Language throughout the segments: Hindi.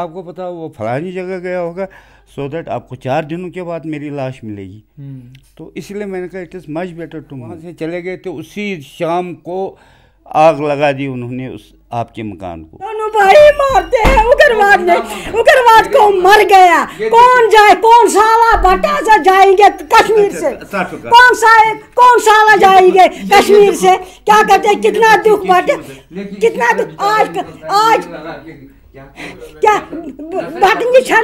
आपको पता वो फलानी जगह गया होगा सो so दैट आपको चार दिनों के बाद मेरी लाश मिलेगी hmm. तो इसलिए मैंने कहा it is much better to वहाँ से चले गए तो उसी शाम को आग लगा दी उन्होंने उस आपके मकान को भाई मारते हैं उग्रवाद ने उग्रवाद को मर गया कौन जाए कौन साला बटा सा जाएंगे कश्मीर से अच्छा, कौन सा कौन साला जाएंगे कश्मीर से क्या कहते हैं कितना दुख बटे कितना दुख आज आज क्या बटन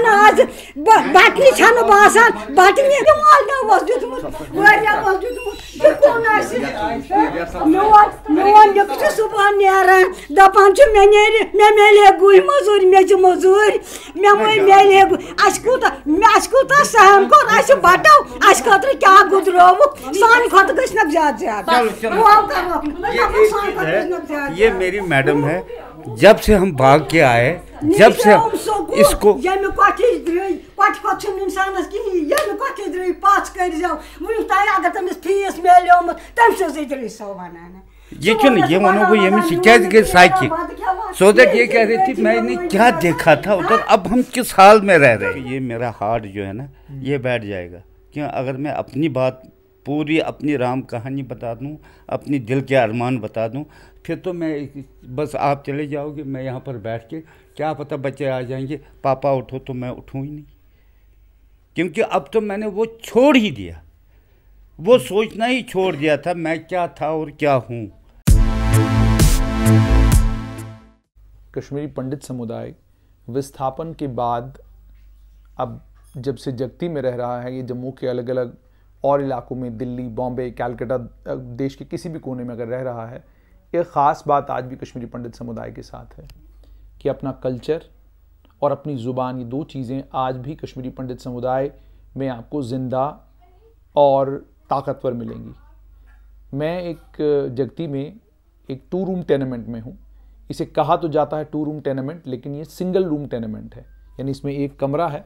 आज बटन बसान बटन मोल नोस दून दिखो सुबह नेरान दपान मे ने मे मिले गुह मजूर मे मजूर मे मिले कूत कूत सहन कौन अस बटो अस खुद क्या गुजरव सान खत ग ज्यादा ज्यादा ये तो मेरी मैडम है जब से हम भाग के आए जब से इसको तो ये तो क्यों ये वो तो ये मिस साइकिल सो दैट ये कह रही थी मैंने क्या देखा था उधर हाँ। अब हम किस हाल में रह रहे हैं ये मेरा हार्ट जो है ना हम्म। ये बैठ जाएगा क्यों अगर मैं अपनी बात पूरी अपनी राम कहानी बता दूं अपनी दिल के अरमान बता दूं फिर तो मैं बस आप चले जाओगे मैं यहाँ पर बैठ के क्या पता बच्चे आ जाएंगे पापा उठो तो मैं उठूँ ही नहीं क्योंकि अब तो मैंने वो छोड़ ही दिया वो सोचना ही छोड़ दिया था मैं क्या था और क्या हूँ कश्मीरी पंडित समुदाय विस्थापन के बाद अब जब से जगती में रह रहा है ये जम्मू के अलग अलग और इलाकों में दिल्ली बॉम्बे कैलकाटा देश के किसी भी कोने में अगर रह रहा है ये ख़ास बात आज भी कश्मीरी पंडित समुदाय के साथ है कि अपना कल्चर और अपनी ज़ुबान ये दो चीज़ें आज भी कश्मीरी पंडित समुदाय में आपको ज़िंदा और ताकतवर मिलेंगी मैं एक जगती में एक टू रूम टेनामेंट में हूँ इसे कहा तो जाता है टू रूम टेनामेंट लेकिन ये सिंगल रूम टेनामेंट है यानी इसमें एक कमरा है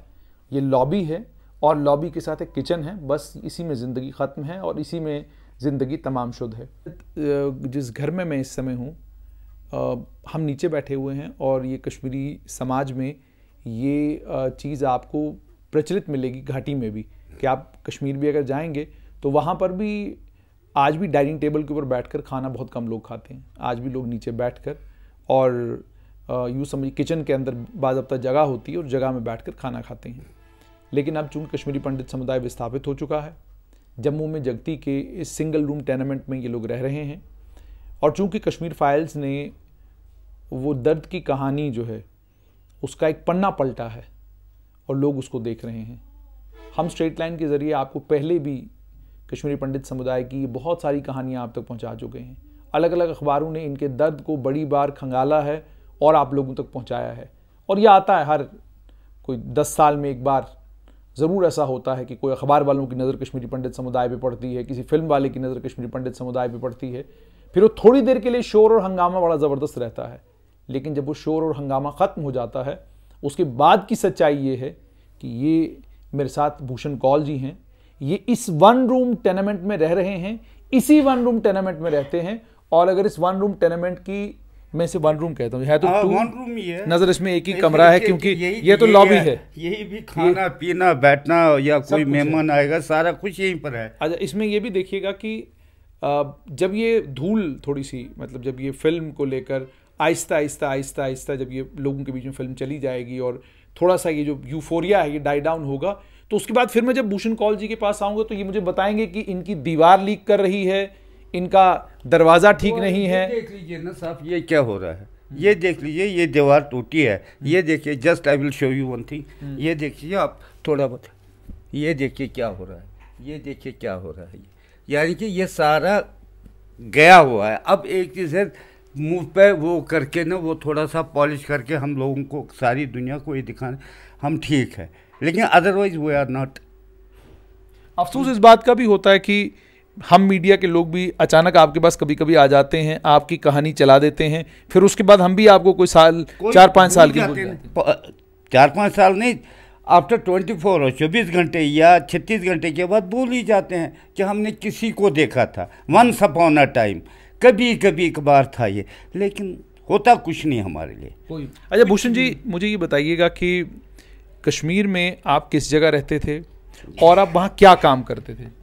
ये लॉबी है और लॉबी के साथ एक किचन है बस इसी में ज़िंदगी ख़त्म है और इसी में ज़िंदगी तमाम शुद्ध है जिस घर में मैं इस समय हूँ हम नीचे बैठे हुए हैं और ये कश्मीरी समाज में ये चीज़ आपको प्रचलित मिलेगी घाटी में भी कि आप कश्मीर भी अगर जाएंगे तो वहाँ पर भी आज भी डाइनिंग टेबल के ऊपर बैठकर खाना बहुत कम लोग खाते हैं आज भी लोग नीचे बैठकर और यूँ समझिए किचन के अंदर बाजबता जगह होती है और जगह में बैठकर खाना खाते हैं लेकिन अब चूँकि कश्मीरी पंडित समुदाय विस्थापित हो चुका है जम्मू में जगती के इस सिंगल रूम टेनामेंट में ये लोग रह रहे हैं और चूंकि कश्मीर फाइल्स ने वो दर्द की कहानी जो है उसका एक पन्ना पलटा है और लोग उसको देख रहे हैं हम स्ट्रेट लाइन के ज़रिए आपको पहले भी कश्मीरी पंडित समुदाय की बहुत सारी कहानियाँ आप तक पहुँचा चुके हैं अलग अलग अखबारों ने इनके दर्द को बड़ी बार खंगाला है और आप लोगों तक पहुँचाया है और यह आता है हर कोई दस साल में एक बार ज़रूर ऐसा होता है कि कोई अखबार वालों की नज़र कश्मीरी पंडित समुदाय पर पड़ती है किसी फिल्म वाले की नज़र कश्मीरी पंडित समुदाय पर पड़ती है फिर वो थोड़ी देर के लिए शोर और हंगामा बड़ा ज़बरदस्त रहता है लेकिन जब वो शोर और हंगामा ख़त्म हो जाता है उसके बाद की सच्चाई ये है कि ये मेरे साथ भूषण कौल जी हैं ये इस वन रूम टेनामेंट में रह रहे हैं इसी वन रूम टेनामेंट में रहते हैं और अगर इस वन रूम टेनामेंट की मैं इसे वन रूम कहता हूँ है तो वन हाँ, रूम ही है नजर इसमें एक ही कमरा है क्योंकि तो ये तो लॉबी है यही भी खाना पीना बैठना या कोई मेहमान आएगा सारा कुछ यहीं पर है अच्छा इसमें ये भी देखिएगा कि जब ये धूल थोड़ी सी मतलब जब ये फिल्म को लेकर आहिस्ता आहिस्ता आहिस्ता आहिस्ता जब ये लोगों के बीच में फिल्म चली जाएगी और थोड़ा सा ये जो यूफोरिया है ये डाई डाउन होगा तो उसके बाद फिर मैं जब भूषण कॉल जी के पास आऊँगा तो ये मुझे बताएंगे कि इनकी दीवार लीक कर रही है इनका दरवाज़ा ठीक तो नहीं है देख लीजिए ना साहब ये क्या हो रहा है ये देख लीजिए ये दीवार टूटी है हम्म। ये देखिए just I will show you one thing hmm. ये देखिए आप थोड़ा बहुत ये देखिए क्या हो रहा है ये देखिए क्या हो रहा है यानी कि ये सारा गया हुआ है अब एक चीज़ है मुंह पे वो करके ना वो थोड़ा सा पॉलिश करके हम लोगों को सारी दुनिया को ये दिखाने हम ठीक है लेकिन अदरवाइज वी आर नॉट अफसोस इस बात का भी होता है कि हम मीडिया के लोग भी अचानक आपके पास कभी कभी आ जाते हैं आपकी कहानी चला देते हैं फिर उसके बाद हम भी आपको कोई साल कोई चार पाँच साल की चार पाँच साल नहीं आफ्टर ट्वेंटी फोर और चौबीस घंटे या छत्तीस घंटे के बाद बोल ही जाते हैं कि हमने किसी को देखा था वंस अपॉन अ टाइम कभी कभी कबार था ये लेकिन होता कुछ नहीं हमारे लिए अच्छा भूषण जी मुझे ये बताइएगा कि कश्मीर में आप किस जगह रहते थे और आप वहाँ क्या काम करते थे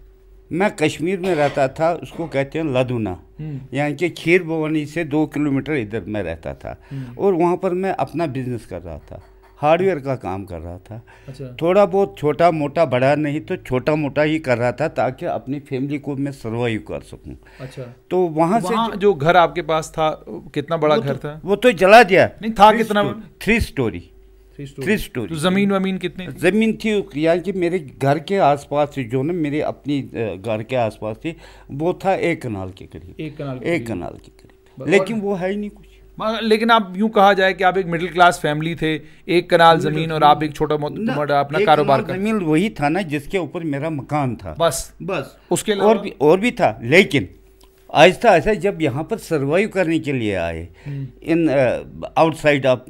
मैं कश्मीर में रहता था उसको कहते हैं लदुना हम्म। यानी कि खीर भवानी से दो किलोमीटर इधर मैं रहता था हम्म। और वहाँ पर मैं अपना बिजनेस कर रहा था हार्डवेयर का काम कर रहा था अच्छा। थोड़ा बहुत छोटा मोटा बड़ा नहीं तो छोटा मोटा ही कर रहा था ताकि अपनी फैमिली को मैं सर्वाइव कर सकूं अच्छा तो वहाँ से जो, जो घर आपके पास था कितना बड़ा तो घर तो, था वो तो जला दिया नहीं था कितना थ्री स्टोरी थ्री स्टोरी तो जमीन वमीन कितनी ज़मीन थी यानी कि मेरे घर के आसपास से जो ना मेरे अपनी घर के आसपास थी वो था एक कनाल के करीब एक कनाल एक कनाल के करीब लेकिन वो है ही नहीं कुछ लेकिन आप यूं कहा जाए कि आप एक मिडिल क्लास फैमिली थे एक कनाल जमीन और आप एक छोटा मोटा अपना कारोबार कर जमीन वही था ना जिसके ऊपर मेरा मकान था बस बस उसके और भी और भी था लेकिन आहिस्ता आहिस्ता जब यहाँ पर सर्वाइव करने के लिए आए hmm. In outside of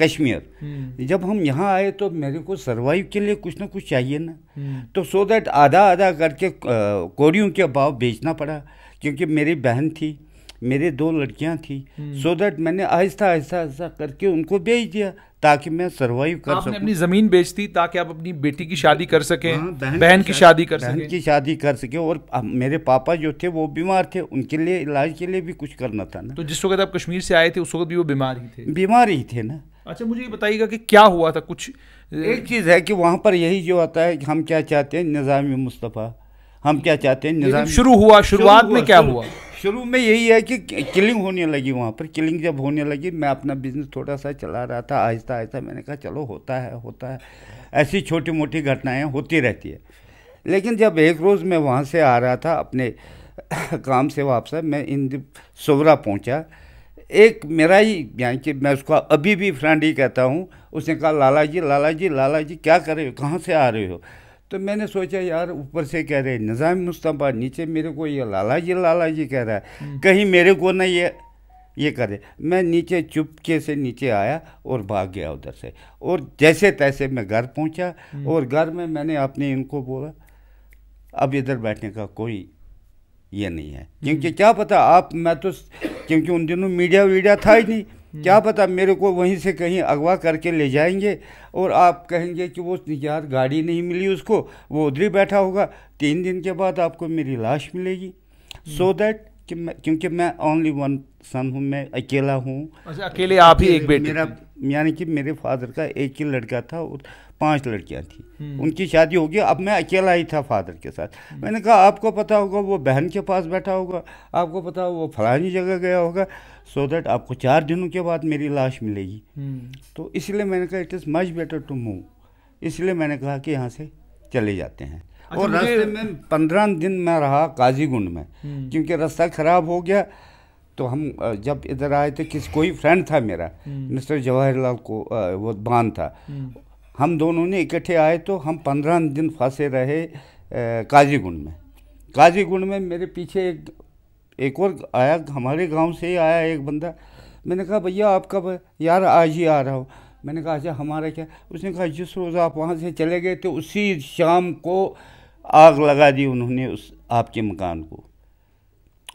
Kashmir जब हम यहाँ आए तो मेरे को सर्वाइव के लिए कुछ ना कुछ चाहिए ना हम्म। तो सो दैट आधा आधा करके कोड़ियों के भाव बेचना पड़ा क्योंकि मेरी बहन थी मेरे दो लड़कियां थी सो देट दैट मैंने आहिस्ता आहिस्ता आहिस्ता करके उनको बेच दिया ताकि मैं सरवाइव कर सकूं अपनी ज़मीन बेच दी ताकि आप अपनी बेटी की शादी कर सकें हाँ, बहन, बहन की शादी कर बहन की शादी कर सके और मेरे पापा जो थे वो बीमार थे उनके लिए इलाज के लिए भी कुछ करना था ना तो जिस वक्त आप कश्मीर से आए थे उस वक्त भी वो बीमार ही थे बीमार ही थे ना अच्छा मुझे ये बताइएगा कि क्या हुआ था कुछ एक चीज़ है कि वहाँ पर यही जो आता है कि हम क्या चाहते हैं निज़ाम मुस्तफ़ा हम क्या चाहते हैं निज़ाम तो शुरू हुआ शुरुआत में क्या हुआ शुरू में यही है कि किलिंग होने लगी वहाँ पर किलिंग जब होने लगी मैं अपना बिजनेस थोड़ा सा चला रहा था आहिस्ता आहिस्ता मैंने कहा चलो होता है होता है ऐसी छोटी मोटी घटनाएं होती रहती है लेकिन जब एक रोज़ मैं वहाँ से आ रहा था अपने काम से वापस मैं इन सोवरा पहुँचा एक मेरा ही यानी कि मैं उसको अभी भी फ्रेंड ही कहता हूँ उसने कहा लाला जी लाला जी लाला जी क्या कर रहे हो कहाँ से आ रहे हो तो मैंने सोचा यार ऊपर से कह रहे निज़ाम मुस्तफ़ा नीचे मेरे को ये लाला जी लाला जी कह रहा है हम्म। कहीं मेरे को ना ये ये करे मैं नीचे चुपके से नीचे आया और भाग गया उधर से और जैसे तैसे मैं घर पहुंचा हम्म। और घर में मैंने अपने इनको बोला अब इधर बैठने का कोई ये नहीं है क्योंकि हम्म। क्या पता आप मैं तो क्योंकि उन दिनों मीडिया वीडिया था ही नहीं हम्म। क्या पता मेरे को वहीं से कहीं अगवा करके ले जाएंगे और आप कहेंगे कि वो यार गाड़ी नहीं मिली उसको वो उधर ही बैठा होगा तीन दिन के बाद आपको मेरी लाश मिलेगी सो so दैट हम्म। कि मैं क्योंकि मैं ओनली वन सन हूँ मैं अकेला हूँ अच्छा, अकेले आप ही एक बेटे मेरा यानी कि मेरे फादर का एक ही लड़का था और पांच लड़कियाँ थी हम्म। उनकी शादी हो गई अब मैं अकेला ही था फादर के साथ हम्म। मैंने कहा आपको पता होगा वो बहन के पास बैठा होगा आपको पता होगा वो फलानी जगह गया होगा सो so दैट आपको चार दिनों के बाद मेरी लाश मिलेगी हम्म। तो इसलिए मैंने कहा it is much better to move इसलिए मैंने कहा कि यहाँ से चले जाते हैं और अच्छा, रास्ते में पंद्रह दिन मैं रहा काजीगुंड में हम्म। क्योंकि रास्ता ख़राब हो गया तो हम जब इधर आए थे किसी कोई फ्रेंड था मेरा हम्म। मिस्टर जवाहरलाल को वो बान था हम्म। हम दोनों ने इकट्ठे आए तो हम पंद्रह दिन फंसे रहे काजीगुंड में काजीगुंड में मेरे पीछे एक एक और आया हमारे गांव से ही आया एक बंदा मैंने कहा भैया आप कब यार आज ही आ रहा हो मैंने कहा अच्छा हमारा क्या उसने कहा जिस रोज़ आप वहाँ से चले गए थे उसी शाम को आग लगा दी उन्होंने उस आपके मकान को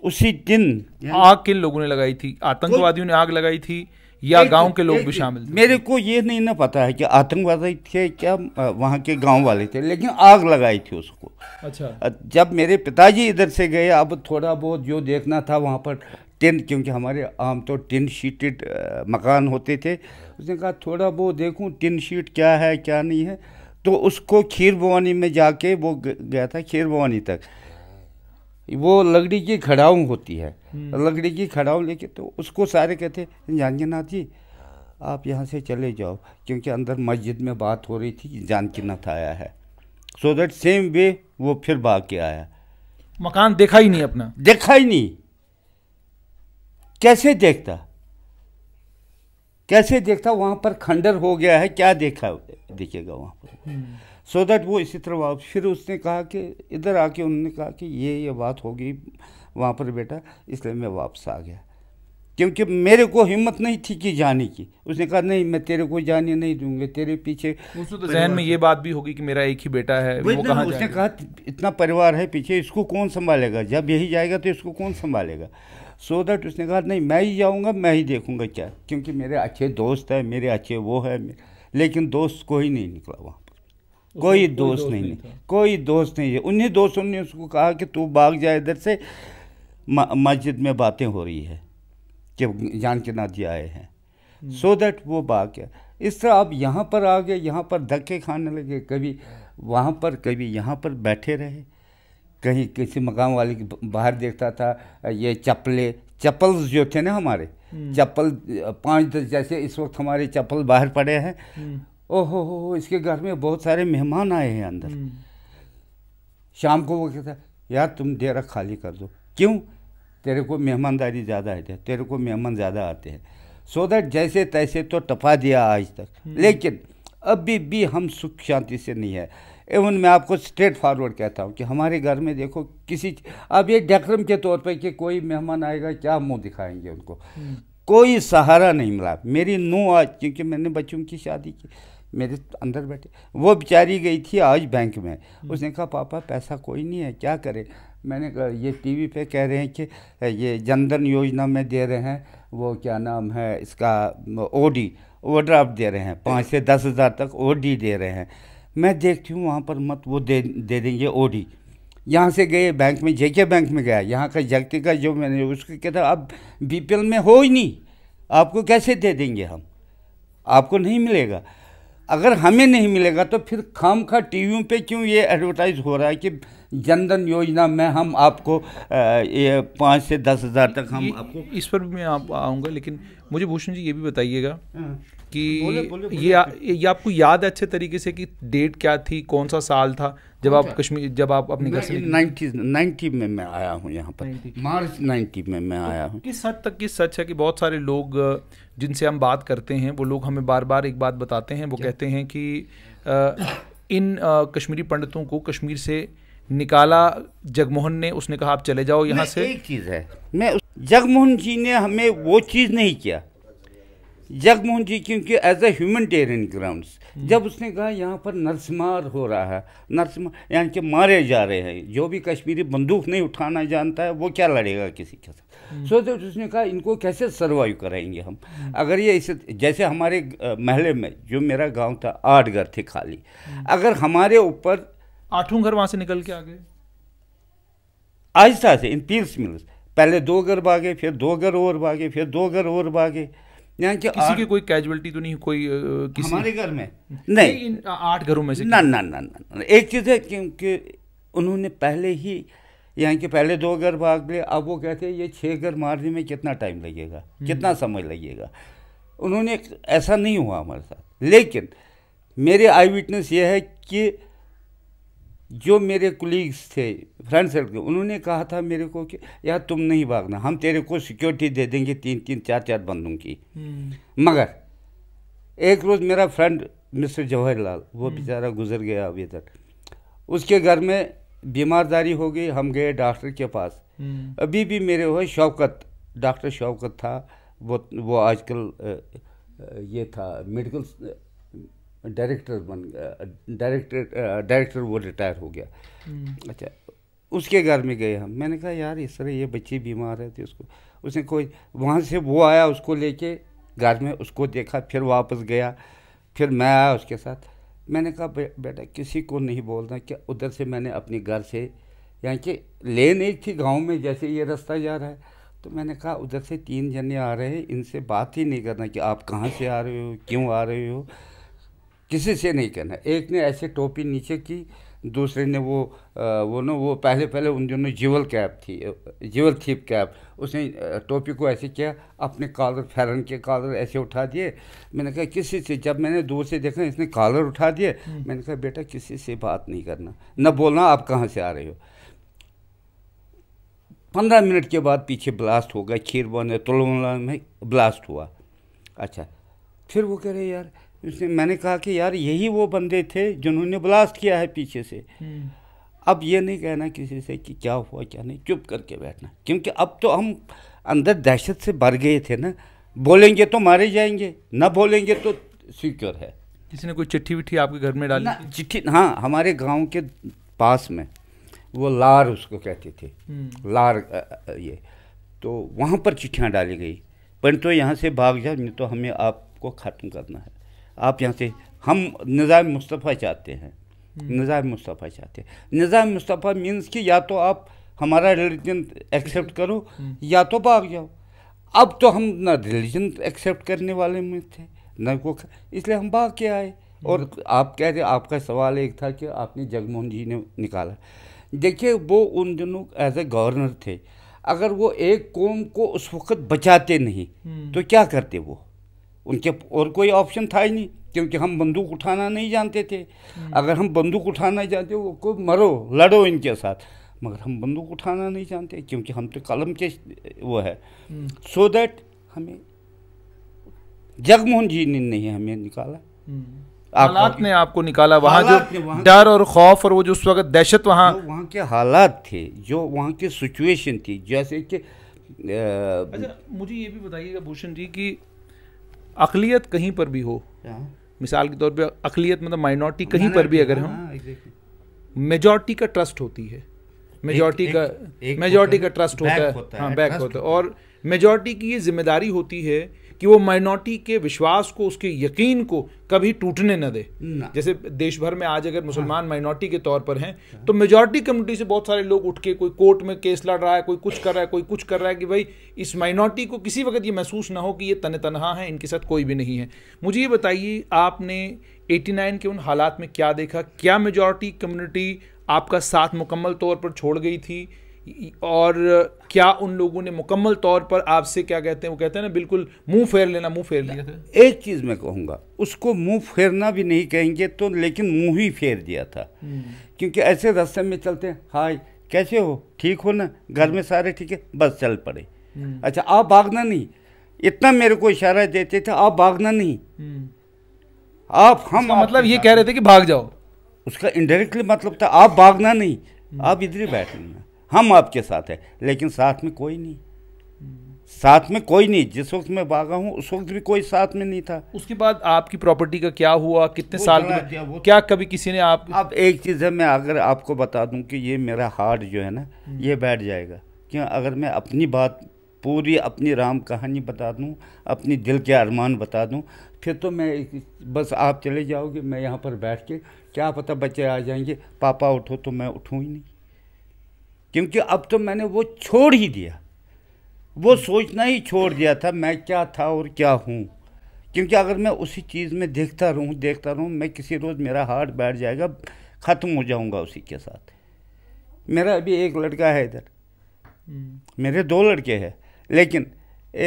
उसी दिन आग किन लोगों ने लगाई थी आतंकवादियों ने आग लगाई थी या गांव के लोग भी शामिल थे मेरे को ये नहीं ना पता है कि आतंकवादी थे क्या वहाँ के गांव वाले थे लेकिन आग लगाई थी उसको अच्छा जब मेरे पिताजी इधर से गए अब थोड़ा बहुत जो देखना था वहाँ पर टिन क्योंकि हमारे आम तो टिन शीटेड मकान होते थे उसने कहा थोड़ा बहुत देखूँ टिन शीट क्या है क्या नहीं है तो उसको खीर भवानी में जाके वो गया था खीर भवानी तक वो लकड़ी की खड़ाऊ होती है हम्म। लकड़ी की खड़ाऊ लेके तो उसको सारे कहते जानकीनाथ जी आप यहाँ से चले जाओ क्योंकि अंदर मस्जिद में बात हो रही थी जानकीनाथ आया है सो दैट सेम वे वो फिर भाग के आया मकान देखा ही नहीं अपना देखा ही नहीं कैसे देखता कैसे देखता वहाँ पर खंडर हो गया है क्या देखा दिखेगा वहाँ पर सो हम्म। दैट वो इसी तरह वापस फिर उसने कहा कि इधर आके उन्होंने कहा कि ये ये बात होगी वहाँ पर बेटा इसलिए मैं वापस आ गया क्योंकि मेरे को हिम्मत नहीं थी कि जाने की उसने कहा नहीं मैं तेरे को जाने नहीं दूंगा तेरे पीछे तो जहन में ये बात भी होगी कि मेरा एक ही बेटा है वो कहाँ उसने कहा इतना परिवार है पीछे इसको कौन संभालेगा जब यही जाएगा तो इसको कौन संभालेगा सो so दैट उसने कहा नहीं मैं ही जाऊँगा मैं ही देखूँगा क्या क्योंकि मेरे अच्छे दोस्त है मेरे अच्छे वो है लेकिन दोस्त कोई नहीं निकला वहाँ कोई दोस्त नहीं, नहीं कोई दोस्त नहीं है उन्हीं दोस्तों ने उसको कहा कि तू भाग जाए इधर से मस्जिद में बातें हो रही है कि नाथ जी आए हैं सो so दैट वो बाग है इस तरह आप यहाँ पर आ गए यहाँ पर धक्के खाने लगे कभी वहाँ पर कभी यहाँ पर बैठे रहे कहीं किसी मकान वाले बाहर देखता था ये चप्पले चप्पल्स जो थे ना हमारे हम्म। चप्पल पाँच दस जैसे इस वक्त हमारे चप्पल बाहर पड़े हैं हम्म। ओहो हो इसके घर में बहुत सारे मेहमान आए हैं अंदर हम्म। शाम को वो कहता यार तुम डेरा खाली कर दो क्यों तेरे को मेहमानदारी ज़्यादा है तेरे को मेहमान ज़्यादा आते हैं सो so दैट जैसे तैसे तो टपा दिया आज तक हम्म। लेकिन अभी भी हम सुख शांति से नहीं है एवं मैं आपको स्ट्रेट फॉरवर्ड कहता हूँ कि हमारे घर में देखो किसी अब ये डेक्रम के तौर पे कि कोई मेहमान आएगा क्या मुंह दिखाएंगे उनको हम्म। कोई सहारा नहीं मिला मेरी नू आज क्योंकि मैंने बच्चों की शादी की मेरे अंदर बैठे वो बेचारी गई थी आज बैंक में हम्म। उसने कहा पापा पैसा कोई नहीं है क्या करें मैंने ये टीवी पे कह रहे हैं कि ये जनधन योजना में दे रहे हैं वो क्या नाम है इसका ओडी ओवरड्राफ्ट दे रहे हैं पाँच से दस हज़ार तक ओडी दे रहे हैं मैं देखती हूँ वहाँ पर मत वो दे दे देंगे ओडी यहाँ से गए बैंक में जेके बैंक में गया यहाँ का जगती का जो मैंने उसके कहता अब बी में हो ही नहीं आपको कैसे दे देंगे हम आपको नहीं मिलेगा अगर हमें नहीं मिलेगा तो फिर खाम खा टीवियों पे क्यों ये एडवर्टाइज हो रहा है कि जनधन योजना में हम आपको ये पाँच से दस हज़ार तक हम आपको इस पर भी मैं आप आऊँगा लेकिन मुझे भूषण जी ये भी बताइएगा हाँ। कि बोले, बोले, बोले, ये, ये आपको याद है अच्छे तरीके से कि डेट क्या थी कौन सा साल था जब आप अच्छा। कश्मीर जब आप अपने घर से नाइन्टी नाइन्टी में मैं आया हूँ यहाँ पर मार्च नाइन्टी में मैं तो आया हूँ किस हद तक की सच है कि बहुत सारे लोग जिनसे हम बात करते हैं वो लोग हमें बार बार एक बात बताते हैं वो कहते हैं कि इन कश्मीरी पंडितों को कश्मीर से निकाला जगमोहन ने उसने कहा आप चले जाओ यहाँ से एक चीज़ है मैं जगमोहन जी ने हमें वो चीज़ नहीं किया जगमोहन जी क्योंकि एज ए ह्यूमनटेरियन ग्राउंड्स जब उसने कहा यहाँ पर नरसमार हो रहा है नरसमार यानी कि मारे जा रहे हैं जो भी कश्मीरी बंदूक नहीं उठाना जानता है वो क्या लड़ेगा किसी के साथ सो हम्म। तो उसने कहा इनको कैसे सर्वाइव कराएंगे हम हम्म। अगर ये इसे जैसे हमारे महले में जो मेरा गांव था आठ घर थे खाली हम्म। अगर हमारे ऊपर आठों घर वहाँ से निकल के आ गए आहिस्ता से इन तीस मिनट्स पहले दो घर भागे फिर दो घर और भागे फिर दो घर और भागे यहाँ के किसी की कोई कैजुअलिटी तो नहीं कोई किसी हमारे घर में नहीं इन आठ घरों में से ना ना ना ना एक चीज़ है क्योंकि उन्होंने पहले ही यहाँ के पहले दो घर भाग लिए अब वो कहते हैं ये छः घर मारने में कितना टाइम लगेगा हम्म। कितना समय लगेगा उन्होंने ऐसा नहीं हुआ हमारे साथ लेकिन मेरे आई विटनेस ये है कि जो मेरे कुलीग्स थे फ्रेंड सर्कल उन्होंने कहा था मेरे को कि यार तुम नहीं भागना हम तेरे को सिक्योरिटी दे देंगे तीन तीन चार चार बंदों की हम्म। मगर एक रोज़ मेरा फ्रेंड मिस्टर जवाहरलाल वो हम्म। बेचारा गुजर गया अभी तक उसके घर में बीमारदारी हो गई हम गए डॉक्टर के पास हम्म। अभी भी मेरे हुए शौकत डॉक्टर शौकत था वो वो आजकल ये था मेडिकल डायरेक्टर बन डायरेक्टर डायरेक्टर वो रिटायर हो गया हम्म। अच्छा उसके घर में गए हम मैंने कहा यार इस तरह ये बच्ची बीमार है थी तो उसको उसने कोई वहाँ से वो आया उसको लेके घर में उसको देखा फिर वापस गया फिर मैं आया उसके साथ मैंने कहा बेटा किसी को नहीं बोलना कि उधर से मैंने अपने घर से यहाँ कि ले नहीं थी गांव में जैसे ये रास्ता जा रहा है तो मैंने कहा उधर से तीन जने आ रहे हैं इनसे बात ही नहीं करना कि आप कहाँ से आ रहे हो क्यों आ रहे हो किसी से नहीं करना एक ने ऐसे टोपी नीचे की दूसरे ने वो आ, वो ना वो पहले पहले उन दोनों जीवल कैप थी जीवल थीप कैप उसने टोपी को ऐसे किया अपने कॉलर फैरन के कॉलर ऐसे उठा दिए मैंने कहा किसी से जब मैंने दूर से देखा इसने कॉलर उठा दिए हम्म। मैंने कहा बेटा किसी से बात नहीं करना न बोलना आप कहाँ से आ रहे हो पंद्रह मिनट के बाद पीछे ब्लास्ट हो गया खीरवन तुलवाना में ब्लास्ट हुआ अच्छा फिर वो कह रहे यार उसने मैंने कहा कि यार यही वो बंदे थे जिन्होंने ब्लास्ट किया है पीछे से हम्म। अब ये नहीं कहना किसी से कि क्या हुआ क्या नहीं चुप करके बैठना क्योंकि अब तो हम अंदर दहशत से भर गए थे ना बोलेंगे तो मारे जाएंगे ना बोलेंगे तो सिक्योर है किसी ने कोई चिट्ठी विट्ठी आपके घर में डाली चिट्ठी हाँ हमारे गांव के पास में वो लार उसको कहते थे हम्म। लार ये तो वहाँ पर चिट्ठियाँ डाली गई पर तो यहाँ से भाग जाओ नहीं तो हमें आपको ख़त्म करना है आप यहाँ से हम निज़ाम मुस्तफ़ा चाहते हैं हम्म। निज़ाम मुस्तफ़ा चाहते हैं निज़ाम मुस्तफ़ा मीन्स कि या तो आप हमारा रिलीजन एक्सेप्ट करो हम्म। या तो भाग जाओ अब तो हम ना रिलीजन एक्सेप्ट करने वाले में थे ना को इसलिए हम भाग के आए और हम्म। आप कह रहे आपका सवाल एक था कि आपने जगमोहन जी ने निकाला देखिए वो उन दिनों एज ए गवर्नर थे अगर वो एक कौम को उस वक्त बचाते नहीं तो क्या करते वो उनके और कोई ऑप्शन था ही नहीं क्योंकि हम बंदूक उठाना नहीं जानते थे हम्म। अगर हम बंदूक उठाना जानते वो को मरो लड़ो इनके साथ मगर हम बंदूक उठाना नहीं जानते क्योंकि हम तो कलम के वो है सो हम्म। so दैट हमें जगमोहन जी ने नहीं हमें निकाला हम्म। हालात ने आपको निकाला वहाँ जो डर और खौफ और वो जो उस वक्त दहशत वहाँ वहाँ के हालात थे जो वहाँ की सिचुएशन थी जैसे कि अच्छा मुझे ये भी बताइएगा भूषण जी कि अकलीत कहीं पर भी हो मिसाल के तौर पे अकलीत मतलब माइनॉरिटी कहीं पर भी अगर हम मेजॉरिटी का ट्रस्ट होती है मेजॉरिटी का मेजॉरिटी का ट्रस्ट होता है बैक हाँ, होता है और मेजॉरिटी की ये जिम्मेदारी होती है कि वो माइनॉरिटी के विश्वास को उसके यकीन को कभी टूटने न दे जैसे देश भर में आज अगर मुसलमान हाँ। माइनॉरिटी के तौर पर हैं हाँ। तो मेजॉरिटी कम्युनिटी से बहुत सारे लोग उठ के कोई कोर्ट में केस लड़ रहा है कोई कुछ कर रहा है कोई कुछ कर रहा है कि भाई इस माइनॉरिटी को किसी वक्त ये महसूस ना हो कि ये तन तनहा है इनके साथ कोई भी नहीं है मुझे ये बताइए आपने एटी के उन हालात में क्या देखा क्या मेजॉरिटी कम्युनिटी आपका साथ मुकम्मल तौर पर छोड़ गई थी और क्या उन लोगों ने मुकम्मल तौर पर आपसे क्या कहते हैं वो कहते हैं ना बिल्कुल मुंह फेर लेना मुंह फेर लिया था एक चीज़ मैं कहूँगा उसको मुंह फेरना भी नहीं कहेंगे तो लेकिन मुंह ही फेर दिया था क्योंकि ऐसे रास्ते में चलते हैं हाय कैसे हो ठीक हो ना घर में सारे ठीक है बस चल पड़े अच्छा आप भागना नहीं इतना मेरे को इशारा देते थे आप भागना नहीं आप हम मतलब ये कह रहे थे कि भाग जाओ उसका इनडायरेक्टली मतलब था आप भागना नहीं आप इधर ही बैठ लेना हम आपके साथ हैं लेकिन साथ में कोई नहीं साथ में कोई नहीं जिस वक्त मैं भागा हूँ उस वक्त भी कोई साथ में नहीं था उसके बाद आपकी प्रॉपर्टी का क्या हुआ कितने साल में क्या कभी किसी ने आप अब एक चीज़ है मैं अगर आपको बता दूँ कि ये मेरा हार्ट जो है ना हम्म। ये बैठ जाएगा क्यों अगर मैं अपनी बात पूरी अपनी राम कहानी बता दूँ अपनी दिल के अरमान बता दूँ फिर तो मैं बस आप चले जाओगे मैं यहाँ पर बैठ के क्या पता बच्चे आ जाएंगे पापा उठो तो मैं उठूँ ही नहीं क्योंकि अब तो मैंने वो छोड़ ही दिया वो सोचना ही छोड़ दिया था मैं क्या था और क्या हूँ क्योंकि अगर मैं उसी चीज़ में देखता रहूँ देखता रहूँ मैं किसी रोज़ मेरा हार्ट बैठ जाएगा ख़त्म हो जाऊँगा उसी के साथ मेरा अभी एक लड़का है इधर हम्म। मेरे दो लड़के हैं लेकिन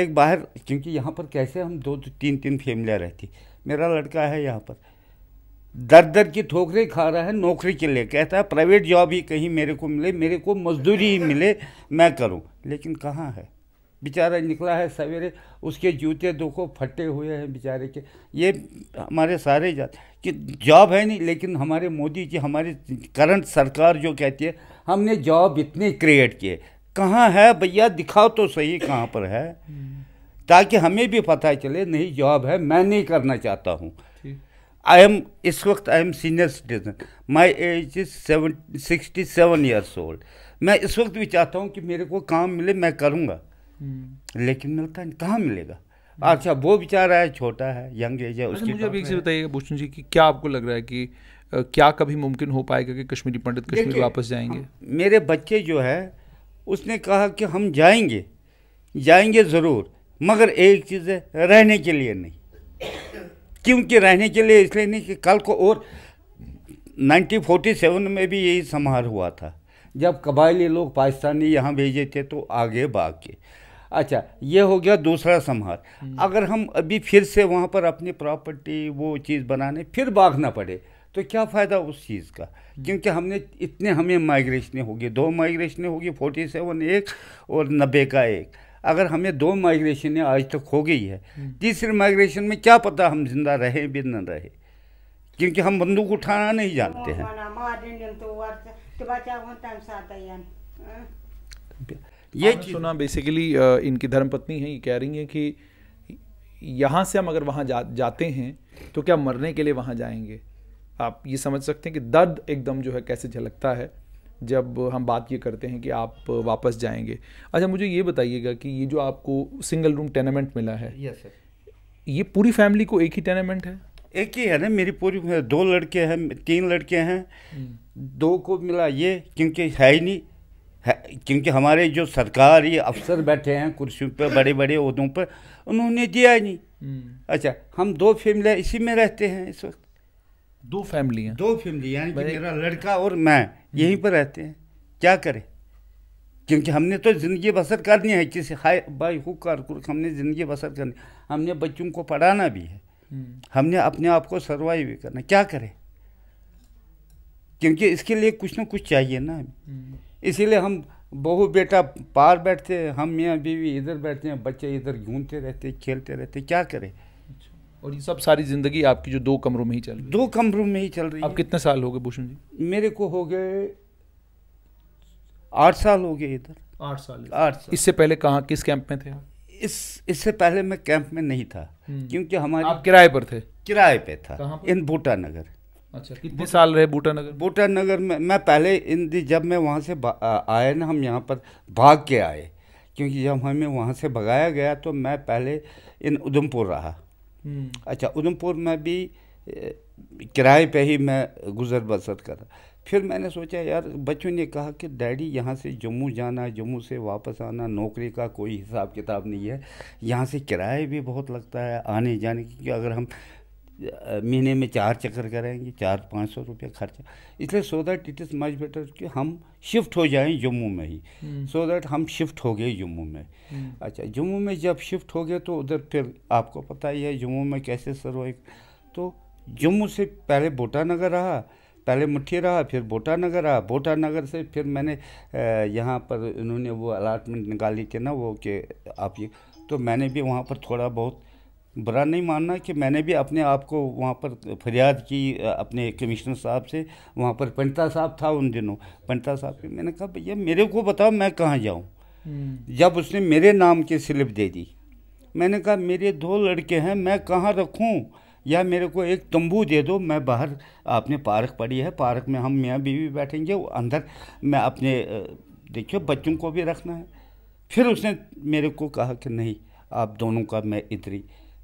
एक बाहर क्योंकि यहाँ पर कैसे हम दो तीन तीन फैमिलियाँ रहती मेरा लड़का है यहाँ पर दर दर की ठोकरें खा रहा है नौकरी के लिए कहता है प्राइवेट जॉब ही कहीं मेरे को मिले मेरे को मजदूरी ही मिले मैं करूं लेकिन कहाँ है बेचारा निकला है सवेरे उसके जूते देखो फटे हुए हैं बेचारे के ये हमारे सारे जाते कि जॉब है नहीं लेकिन हमारे मोदी जी हमारी करंट सरकार जो कहती है हमने जॉब इतने क्रिएट किए कहाँ है भैया दिखाओ तो सही कहाँ पर है हम्म। ताकि हमें भी पता चले नहीं जॉब है मैं नहीं करना चाहता हूँ आई एम इस वक्त I am senior citizen my age is seven sixty seven years old मैं इस वक्त भी चाहता हूँ कि मेरे को काम मिले मैं करूँगा हम्म। लेकिन मिलता नहीं कहाँ मिलेगा अच्छा वो बेचारा है छोटा है यंग एज है अच्छा, उसकी मुझे अभी एक बताइएगा भूषण जी कि क्या आपको लग रहा है कि क्या कभी मुमकिन हो पाएगा कि कश्मीरी पंडित कश्मीर वापस जाएंगे मेरे बच्चे जो है उसने कहा कि हम जाएंगे जाएंगे ज़रूर मगर एक चीज़ है रहने के लिए नहीं कि उनके रहने के लिए इसलिए नहीं कि कल को और 1947 में भी यही समार हुआ था जब कबायली लोग पाकिस्तानी यहाँ भेजे थे तो आगे भाग के अच्छा ये हो गया दूसरा समार हम्म। अगर हम अभी फिर से वहाँ पर अपनी प्रॉपर्टी वो चीज़ बनाने फिर भागना पड़े तो क्या फ़ायदा उस चीज़ का क्योंकि हमने इतने हमें माइग्रेशनें होगी दो माइग्रेशन होगी फोर्टी सेवन एक और नब्बे का एक अगर हमें दो माइग्रेशन आज तक हो गई है तीसरे माइग्रेशन में क्या पता हम जिंदा रहें भी न रहे क्योंकि हम बंदूक उठाना नहीं जानते हैं तो तो हाँ। ये सुना बेसिकली इनकी धर्मपत्नी है ये कह रही हैं कि यहाँ से हम अगर वहाँ जा, जाते हैं तो क्या मरने के लिए वहाँ जाएंगे आप ये समझ सकते हैं कि दर्द एकदम जो है कैसे झलकता है जब हम बात ये करते हैं कि आप वापस जाएंगे अच्छा मुझे ये बताइएगा कि ये जो आपको सिंगल रूम टेनामेंट मिला है यस सर ये पूरी फैमिली को एक ही टेनामेंट है एक ही है ना मेरी पूरी दो लड़के हैं तीन लड़के हैं हम्म। दो को मिला ये क्योंकि है ही नहीं है क्योंकि हमारे जो सरकार ये अफसर बैठे हैं कुर्सियों पर बड़े बड़े उहदों पर उन्होंने दिया ही नहीं हम्म। अच्छा हम दो फैमिलियाँ इसी में रहते हैं इस वक्त दो फैमिली हैं दो फैमिली यानी कि मेरा लड़का और मैं यहीं पर रहते हैं क्या करें क्योंकि हमने तो ज़िंदगी बसर करनी है किसी हाय बाई हु हमने ज़िंदगी बसर करनी हमने बच्चों को पढ़ाना भी है हम्म। हमने अपने आप को सर्वाइव भी करना क्या करें क्योंकि इसके लिए कुछ ना कुछ चाहिए ना हम्म। इसीलिए हम बहू बेटा पार बैठते हैं हम मियाँ बीवी इधर बैठते हैं बच्चे इधर घूमते रहते खेलते रहते क्या करें और ये सब सारी ज़िंदगी आपकी जो दो कमरों में ही चल रही दो कमरों में ही चल रही आप कितने साल हो गए भूषण जी मेरे को हो गए आठ साल हो गए इधर आठ साल आठ साल इससे पहले कहाँ किस कैंप में थे आप इस इससे पहले मैं कैंप में नहीं था हम्म। क्योंकि हमारे आप किराए पर थे किराए पे था इन बूटा नगर अच्छा कितने साल रहे बूटा नगर बूटा नगर में मैं पहले इन जब मैं वहाँ से आया ना हम यहाँ पर भाग के आए क्योंकि जब हमें वहाँ से भगाया गया तो मैं पहले इन उधमपुर रहा हम्म। अच्छा उधमपुर में भी किराए पे ही मैं गुजर बसर करा फिर मैंने सोचा यार बच्चों ने कहा कि डैडी यहाँ से जम्मू जाना जम्मू से वापस आना नौकरी का कोई हिसाब किताब नहीं है यहाँ से किराए भी बहुत लगता है आने जाने की अगर हम महीने में चार चक्कर कराएंगे चार पाँच सौ रुपये खर्चा इसलिए so that it is much better कि हम शिफ्ट हो जाएं जम्मू में ही सो हम्म। दैट हम शिफ्ट हो गए जम्मू में हम्म। अच्छा जम्मू में जब शिफ्ट हो गए तो उधर फिर आपको पता ही है जम्मू में कैसे सर्वाइव तो जम्मू से पहले नगर रहा पहले मुठ्ठी रहा फिर नगर रहा नगर से फिर मैंने यहाँ पर इन्होंने वो अलाटमेंट निकाली थी ना वो कि आप ये तो मैंने भी वहाँ पर थोड़ा बहुत बुरा नहीं मानना कि मैंने भी अपने आप को वहाँ पर फरियाद की अपने कमिश्नर साहब से वहाँ पर पंडिता साहब था उन दिनों पंडिता साहब के मैंने कहा भैया मेरे को बताओ मैं कहाँ जाऊँ हम्म। जब उसने मेरे नाम की स्लिप दे दी मैंने कहा मेरे दो लड़के हैं मैं कहाँ रखूँ या मेरे को एक तंबू दे दो मैं बाहर आपने पार्क पड़ी है पार्क में हम मियाँ बीवी बैठेंगे अंदर मैं अपने देखियो बच्चों को भी रखना है फिर उसने मेरे को कहा कि नहीं आप दोनों का मैं इधर ही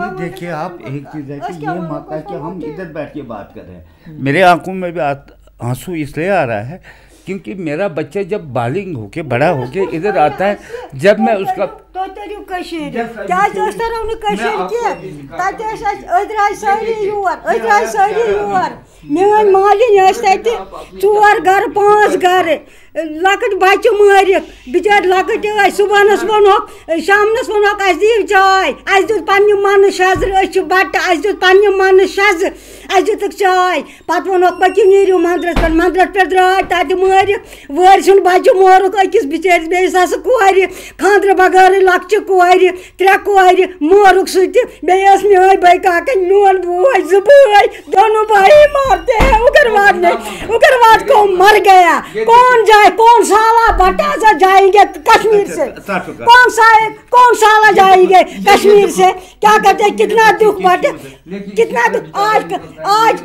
ये देखिए आप एक चीज़ है कि ये माता कि हम इधर बैठ के बात कर रहे हैं हम्म। मेरे आंखों में भी आंसू इसलिए आ रहा है क्योंकि मेरा बच्चा जब बालिंग होके बड़ा होके इधर आता है जब मैं तो उसका तो तेरी कशीर त्या दोस्तारावनी कशीर केली तात्यास अदर आय सगळी युवर अदर आय सगळी युवर मेन मालिन ٲسۍ तَتہِ ژور घर पांच घर लकट बच्चे मारित बिचार लकट सुबह वोनोक शाम वोनोक दी चाय अस दुत पे मन शजर अस बट अस दुत पे मन शज अस चाय पत् वोनोक पकि नीरू मंदर पे मंदर पे द्राय तत मारित वर सुन बच्चे मोरुक अकिस बिचार बेस हस कौर खानद बगार लकच कौर त्रे कौर मोरुक मे बे मोन बो जो भाई मर गया है कौन सा भट्टा से जाएंगे कश्मीर से कौन सा कौन सा जाएंगे कश्मीर से क्या कहते हैं कितना दुख बटे कितना दुख आज आज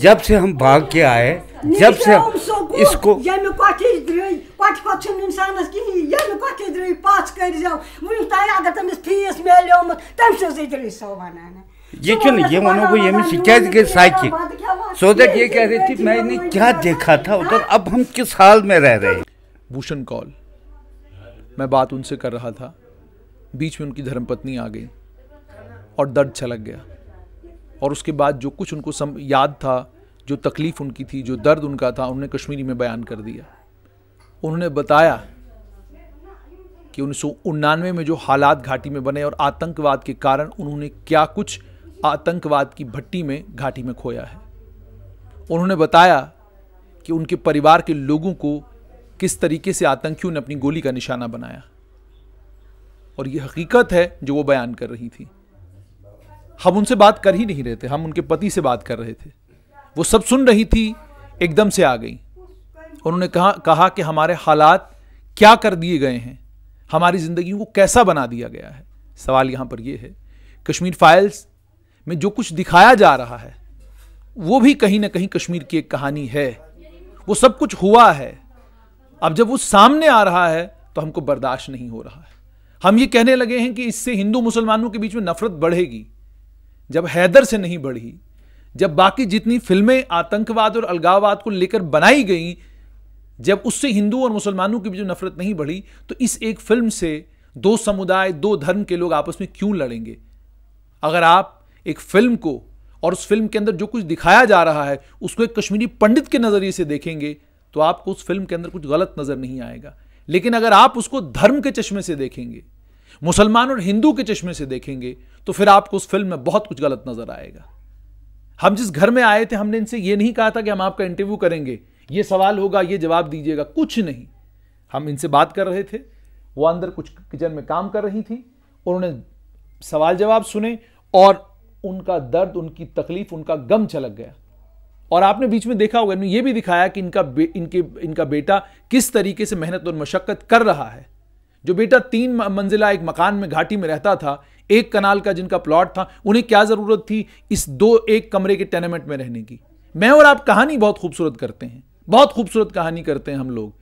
जब से हम भाग के आए जब से इसको ये कथ ये ये तो मानो वो ये शिकायत गई साइकिल सो दैट ये कह रही थी मैंने क्या देखा था उधर अब हम किस हाल में रह रहे हैं भूषण कॉल मैं बात उनसे कर रहा था बीच में उनकी धर्मपत्नी आ गई और दर्द छलक गया और उसके बाद जो कुछ उनको सम याद था जो तकलीफ़ उनकी थी जो दर्द उनका था उन्होंने कश्मीरी में बयान कर दिया उन्होंने बताया कि उन्नीस में जो हालात घाटी में बने और आतंकवाद के कारण उन्होंने क्या कुछ आतंकवाद की भट्टी में घाटी में खोया है उन्होंने बताया कि उनके परिवार के लोगों को किस तरीके से आतंकियों ने अपनी गोली का निशाना बनाया और ये हकीकत है जो वो बयान कर रही थी हम उनसे बात कर ही नहीं रहे थे हम उनके पति से बात कर रहे थे वो सब सुन रही थी एकदम से आ गई उन्होंने कहा कहा कि हमारे हालात क्या कर दिए गए हैं हमारी ज़िंदगी को कैसा बना दिया गया है सवाल यहाँ पर यह है कश्मीर फाइल्स में जो कुछ दिखाया जा रहा है वो भी कहीं ना कहीं कश्मीर की एक कहानी है वो सब कुछ हुआ है अब जब वो सामने आ रहा है तो हमको बर्दाश्त नहीं हो रहा है हम ये कहने लगे हैं कि इससे हिंदू मुसलमानों के बीच में नफरत बढ़ेगी जब हैदर से नहीं बढ़ी जब बाकी जितनी फिल्में आतंकवाद और अलगाववाद को लेकर बनाई गई जब उससे हिंदू और मुसलमानों की भी जो नफरत नहीं बढ़ी तो इस एक फिल्म से दो समुदाय दो धर्म के लोग आपस में क्यों लड़ेंगे अगर आप एक फिल्म को और उस फिल्म के अंदर जो कुछ दिखाया जा रहा है उसको एक कश्मीरी पंडित के नज़रिए से देखेंगे तो आपको उस फिल्म के अंदर कुछ गलत नज़र नहीं आएगा लेकिन अगर आप उसको धर्म के चश्मे से देखेंगे मुसलमान और हिंदू के चश्मे से देखेंगे तो फिर आपको उस फिल्म में बहुत कुछ गलत नजर आएगा हम जिस घर में आए थे हमने इनसे यह नहीं कहा था कि हम आपका इंटरव्यू करेंगे ये सवाल होगा ये जवाब दीजिएगा कुछ नहीं हम इनसे बात कर रहे थे वो अंदर कुछ किचन में काम कर रही थी उन्होंने सवाल जवाब सुने और उनका दर्द उनकी तकलीफ उनका गम छलक गया और आपने बीच में देखा होगा ये भी दिखाया कि इनका इनके इनका बेटा किस तरीके से मेहनत और मशक्क़त कर रहा है जो बेटा तीन मंजिला एक मकान में घाटी में रहता था एक कनाल का जिनका प्लॉट था उन्हें क्या जरूरत थी इस दो एक कमरे के टेनामेंट में रहने की मैं और आप कहानी बहुत खूबसूरत करते हैं बहुत खूबसूरत कहानी करते हैं हम लोग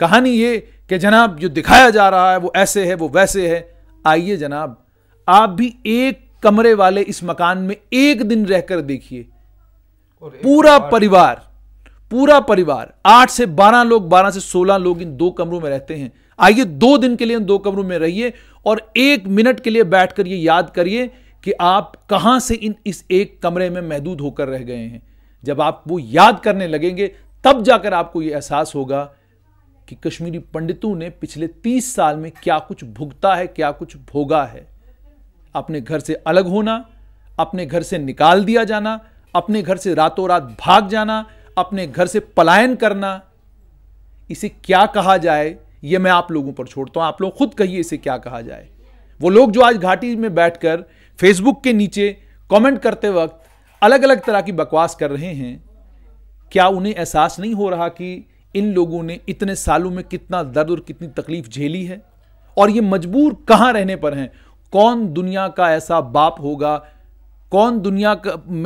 कहानी ये कि जनाब जो दिखाया जा रहा है वो ऐसे है वो वैसे है आइए जनाब आप भी एक कमरे वाले इस मकान में एक दिन रहकर देखिए पूरा परिवार पूरा परिवार आठ से बारह लोग बारह से सोलह लोग इन दो कमरों में रहते हैं आइए दो दिन के लिए इन दो कमरों में रहिए और एक मिनट के लिए बैठ कर ये याद करिए कि आप कहां से इन इस एक कमरे में महदूद होकर रह गए हैं जब आप वो याद करने लगेंगे तब जाकर आपको ये एहसास होगा कि कश्मीरी पंडितों ने पिछले तीस साल में क्या कुछ भुगता है क्या कुछ भोगा है अपने घर से अलग होना अपने घर से निकाल दिया जाना अपने घर से रातों रात भाग जाना अपने घर से पलायन करना इसे क्या कहा जाए ये मैं आप लोगों पर छोड़ता हूँ आप लोग खुद कहिए इसे क्या कहा जाए वो लोग जो आज घाटी में बैठकर फेसबुक के नीचे कमेंट करते वक्त अलग अलग तरह की बकवास कर रहे हैं क्या उन्हें एहसास नहीं हो रहा कि इन लोगों ने इतने सालों में कितना दर्द और कितनी तकलीफ झेली है और ये मजबूर कहाँ रहने पर हैं कौन दुनिया का ऐसा बाप होगा कौन दुनिया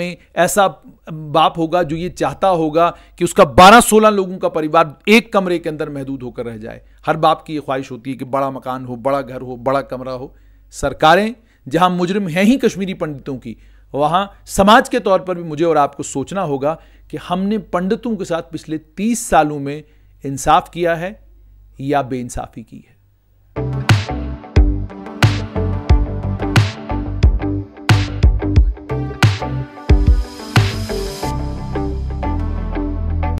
में ऐसा बाप होगा जो ये चाहता होगा कि उसका बारह सोलह लोगों का परिवार एक कमरे के अंदर महदूद होकर रह जाए हर बाप की ये ख्वाहिश होती है कि बड़ा मकान हो बड़ा घर हो बड़ा कमरा हो सरकारें जहां मुजरिम हैं ही कश्मीरी पंडितों की वहां समाज के तौर पर भी मुझे और आपको सोचना होगा कि हमने पंडितों के साथ पिछले तीस सालों में इंसाफ किया है या बेइंसाफ़ी की है